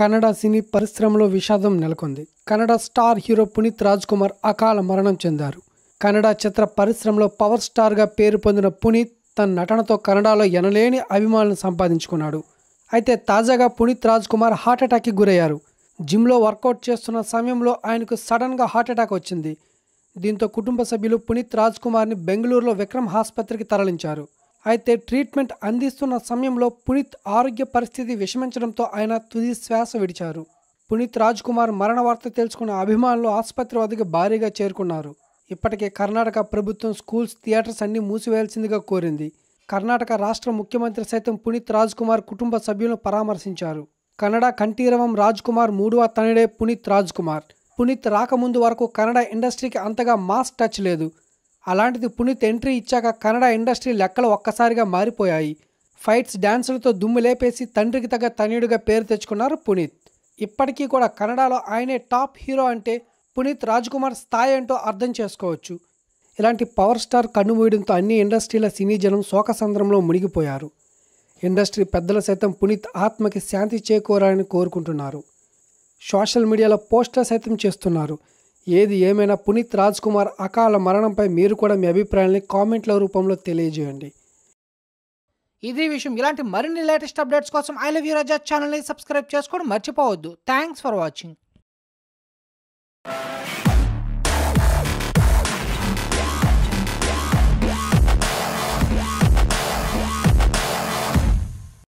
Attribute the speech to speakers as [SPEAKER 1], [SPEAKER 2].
[SPEAKER 1] కన్నడ సినీ పరిశ్రమలో విషాదం నెలకొంది కన్నడ స్టార్ హీరో పునీత్ రాజ్ కుమార్ అకాల మరణం చెందారు కన్నడ చిత్ర పరిశ్రమలో పవర్ స్టార్గా పేరు పొందిన పునీత్ తన నటనతో కన్నడలో ఎనలేని అభిమానులను సంపాదించుకున్నాడు అయితే తాజాగా పునీత్ రాజ్ కుమార్ హార్ట్అటాక్కి గురయ్యారు జిమ్లో వర్కౌట్ చేస్తున్న సమయంలో ఆయనకు సడన్గా హార్ట్అటాక్ వచ్చింది దీంతో కుటుంబ సభ్యులు పునీత్ రాజ్ కుమార్ని బెంగళూరులో విక్రమ్ ఆసుపత్రికి తరలించారు అయితే ట్రీట్మెంట్ అందిస్తున్న సమయంలో పునీత్ ఆరోగ్య పరిస్థితి విషమించడంతో ఆయన తుది శ్వాస విడిచారు పునీత్ రాజ్ కుమార్ మరణ వార్త తెలుసుకున్న అభిమానులు ఆసుపత్రి వద్దకు భారీగా చేరుకున్నారు ఇప్పటికే కర్ణాటక ప్రభుత్వం స్కూల్స్ థియేటర్స్ అన్ని మూసివేయాల్సిందిగా కోరింది కర్ణాటక రాష్ట్ర ముఖ్యమంత్రి సైతం పునీత్ రాజ్ కుమార్ కుటుంబ సభ్యులను పరామర్శించారు కన్నడ కంఠీరవం రాజ్ కుమార్ మూడవ తనడే పునీత్ రాజ్ కుమార్ పునీత్ రాకముందు వరకు కన్నడ ఇండస్ట్రీకి అంతగా మాస్ టచ్ లేదు అలాంటిది పునీత్ ఎంట్రీ ఇచ్చాక కన్నడ ఇండస్ట్రీ లెక్కలు ఒక్కసారిగా మారిపోయాయి ఫైట్స్ డ్యాన్సులతో దుమ్ము లేపేసి తండ్రికి తగ్గ తనయుడిగా పేరు తెచ్చుకున్నారు పునీత్ ఇప్పటికీ కూడా కన్నడలో ఆయనే టాప్ హీరో అంటే పునీత్ కుమార్ స్థాయి ఏంటో అర్థం చేసుకోవచ్చు ఇలాంటి పవర్ స్టార్ కన్నుమూయడంతో అన్ని ఇండస్ట్రీల సినీ జనం శోకసంద్రంలో మునిగిపోయారు ఇండస్ట్రీ పెద్దల సైతం పునీత్ ఆత్మకి శాంతి చేకూరాలని కోరుకుంటున్నారు సోషల్ మీడియాలో పోస్టులు సైతం చేస్తున్నారు ఏది ఏమైనా పునీత్ రాజ్ కుమార్ అకాల మరణంపై మీరు కూడా మీ అభిప్రాయాన్ని కామెంట్ల రూపంలో తెలియజేయండి
[SPEAKER 2] ఇది విషయం ఇలాంటి మరిన్ని లేటెస్ట్ అప్డేట్స్ కోసం ఐ లవ్ యూ రజా ఛానల్ని సబ్స్క్రైబ్ చేసుకోవడం మర్చిపోవద్దు థ్యాంక్స్ ఫర్ వాచింగ్